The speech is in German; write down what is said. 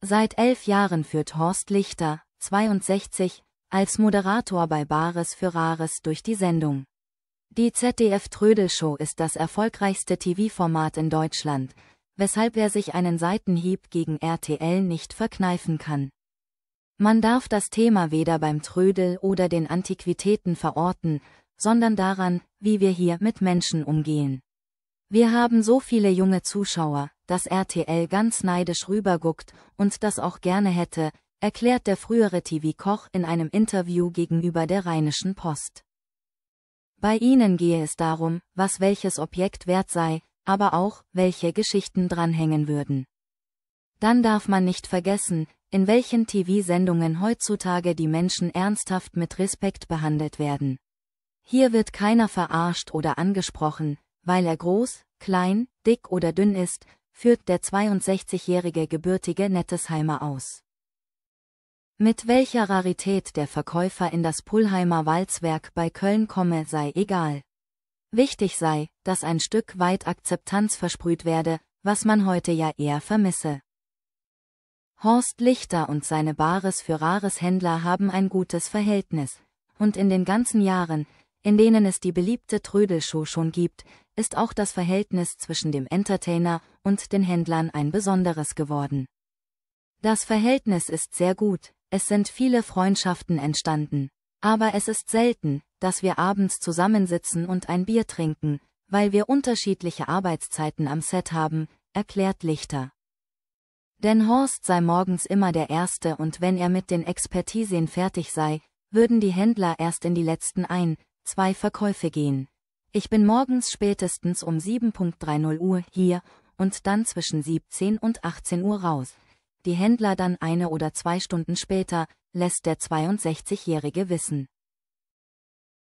Seit elf Jahren führt Horst Lichter, 62, als Moderator bei Bares für Rares durch die Sendung. Die ZDF-Trödelshow ist das erfolgreichste TV-Format in Deutschland, weshalb er sich einen Seitenhieb gegen RTL nicht verkneifen kann. Man darf das Thema weder beim Trödel oder den Antiquitäten verorten, sondern daran, wie wir hier mit Menschen umgehen. Wir haben so viele junge Zuschauer, dass RTL ganz neidisch rüberguckt und das auch gerne hätte, erklärt der frühere TV-Koch in einem Interview gegenüber der Rheinischen Post. Bei ihnen gehe es darum, was welches Objekt wert sei, aber auch, welche Geschichten dranhängen würden. Dann darf man nicht vergessen, in welchen TV-Sendungen heutzutage die Menschen ernsthaft mit Respekt behandelt werden. Hier wird keiner verarscht oder angesprochen, weil er groß, klein, dick oder dünn ist, führt der 62-jährige gebürtige Nettesheimer aus. Mit welcher Rarität der Verkäufer in das Pullheimer Walzwerk bei Köln komme, sei egal. Wichtig sei, dass ein Stück weit Akzeptanz versprüht werde, was man heute ja eher vermisse. Horst Lichter und seine Bares für Rares Händler haben ein gutes Verhältnis, und in den ganzen Jahren, in denen es die beliebte Trödelshow schon gibt, ist auch das Verhältnis zwischen dem Entertainer und den Händlern ein besonderes geworden. Das Verhältnis ist sehr gut, es sind viele Freundschaften entstanden, aber es ist selten, dass wir abends zusammensitzen und ein Bier trinken, weil wir unterschiedliche Arbeitszeiten am Set haben, erklärt Lichter. Denn Horst sei morgens immer der Erste und wenn er mit den Expertisen fertig sei, würden die Händler erst in die letzten ein, zwei Verkäufe gehen. Ich bin morgens spätestens um 7.30 Uhr hier und dann zwischen 17 und 18 Uhr raus. Die Händler dann eine oder zwei Stunden später, lässt der 62-Jährige wissen.